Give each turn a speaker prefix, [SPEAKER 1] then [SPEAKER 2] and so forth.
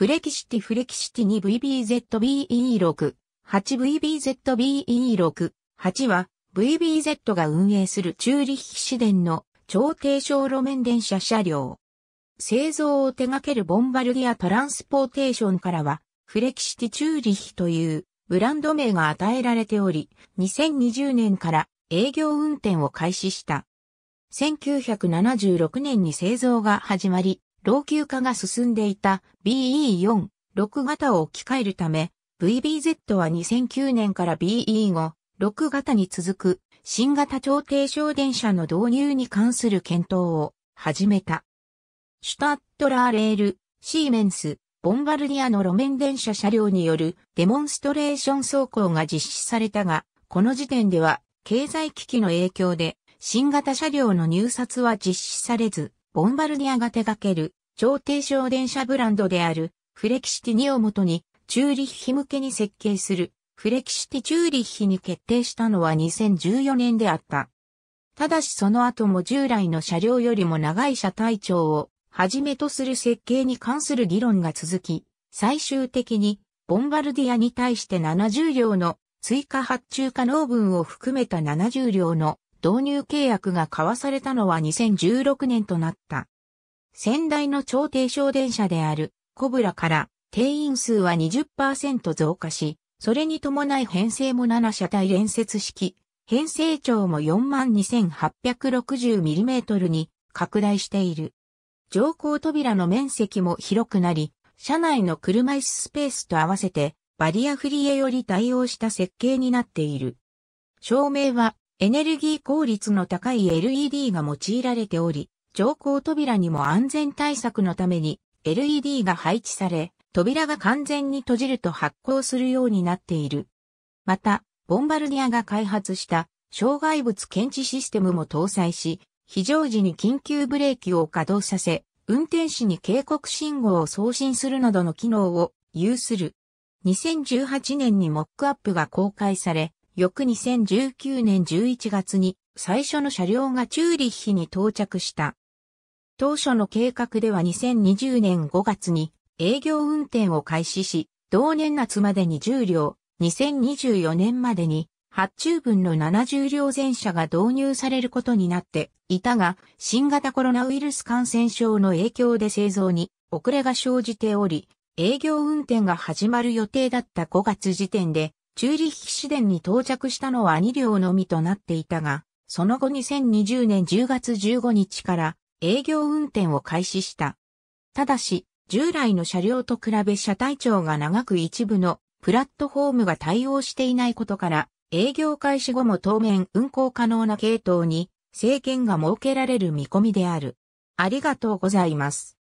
[SPEAKER 1] フレキシティフレキシティ 2VBZBE6、8VBZBE6、8は VBZ が運営するチューリッヒ市電の超低床路面電車車両。製造を手掛けるボンバルディア・トランスポーテーションからは、フレキシティ・チューリッヒというブランド名が与えられており、2020年から営業運転を開始した。1976年に製造が始まり、老朽化が進んでいた BE4、6型を置き換えるため、VBZ は2009年から BE5、6型に続く新型超低床電車の導入に関する検討を始めた。シュタットラーレール、シーメンス、ボンバルディアの路面電車車両によるデモンストレーション走行が実施されたが、この時点では経済危機の影響で新型車両の入札は実施されず、ボンバルディアが手掛ける超低省電車ブランドであるフレキシティ2をもとにチューリッヒ向けに設計するフレキシティチューリッヒに決定したのは2014年であった。ただしその後も従来の車両よりも長い車体長をはじめとする設計に関する議論が続き、最終的にボンバルディアに対して70両の追加発注可能分を含めた70両の導入契約が交わされたのは2016年となった。先代の超低省電車であるコブラから定員数は20%増加し、それに伴い編成も7車体連接式、編成長も 42,860mm に拡大している。乗降扉の面積も広くなり、車内の車椅子スペースと合わせてバリアフリーへより対応した設計になっている。照明はエネルギー効率の高い LED が用いられており、乗降扉にも安全対策のために LED が配置され、扉が完全に閉じると発光するようになっている。また、ボンバルディアが開発した障害物検知システムも搭載し、非常時に緊急ブレーキを稼働させ、運転士に警告信号を送信するなどの機能を有する。2018年にモックアップが公開され、翌2019年11月に最初の車両がチューリッヒに到着した。当初の計画では2020年5月に営業運転を開始し、同年夏までに10両、2024年までに発注分の70両全車が導入されることになっていたが、新型コロナウイルス感染症の影響で製造に遅れが生じており、営業運転が始まる予定だった5月時点でチューリッヒ市電に到着したのは2両のみとなっていたが、その後2020年10月15日から営業運転を開始した。ただし、従来の車両と比べ車体長が長く一部のプラットフォームが対応していないことから、営業開始後も当面運行可能な系統に制限が設けられる見込みである。ありがとうございます。